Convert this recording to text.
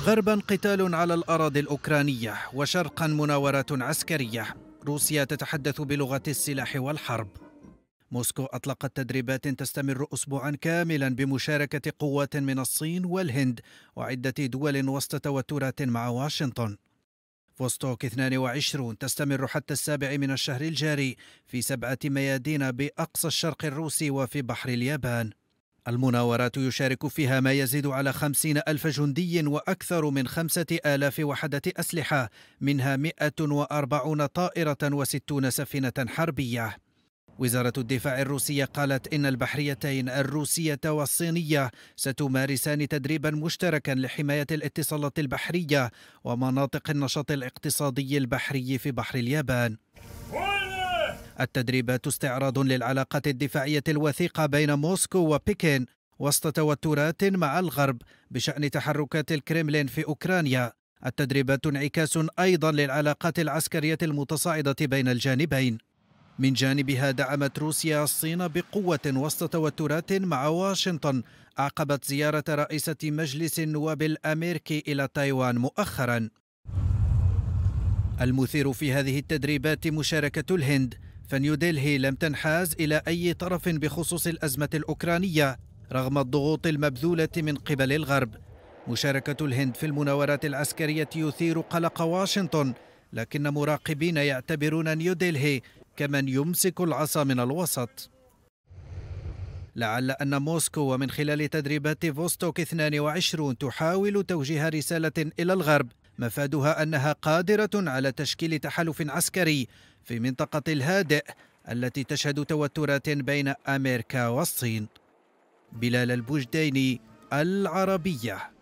غربا قتال على الأراضي الأوكرانية وشرقا مناورات عسكرية روسيا تتحدث بلغة السلاح والحرب موسكو أطلقت تدريبات تستمر أسبوعا كاملا بمشاركة قوات من الصين والهند وعدة دول وسط توترات مع واشنطن فوستوك 22 تستمر حتى السابع من الشهر الجاري في سبعة ميادين بأقصى الشرق الروسي وفي بحر اليابان المناورات يشارك فيها ما يزيد على خمسين ألف جندي وأكثر من خمسة آلاف وحدة أسلحة منها 140 طائرة وستون سفينة حربية وزارة الدفاع الروسية قالت إن البحريتين الروسية والصينية ستمارسان تدريبا مشتركا لحماية الاتصالات البحرية ومناطق النشاط الاقتصادي البحري في بحر اليابان التدريبات استعراض للعلاقة الدفاعية الوثيقة بين موسكو وبكين وسط توترات مع الغرب بشأن تحركات الكريملين في أوكرانيا التدريبات انعكاس أيضا للعلاقات العسكرية المتصاعدة بين الجانبين من جانبها دعمت روسيا الصين بقوة وسط توترات مع واشنطن أعقبت زيارة رئيسة مجلس النواب الأمريكي إلى تايوان مؤخرا المثير في هذه التدريبات مشاركة الهند فنيودلهي لم تنحاز إلى أي طرف بخصوص الأزمة الأوكرانية رغم الضغوط المبذولة من قبل الغرب مشاركة الهند في المناورات العسكرية يثير قلق واشنطن لكن مراقبين يعتبرون نيودلهي كمن يمسك العصا من الوسط لعل أن موسكو ومن خلال تدريبات فوستوك 22 تحاول توجيه رسالة إلى الغرب مفادها أنها قادرة على تشكيل تحالف عسكري في منطقة الهادئ التي تشهد توترات بين أمريكا والصين بلال البوجديني العربيه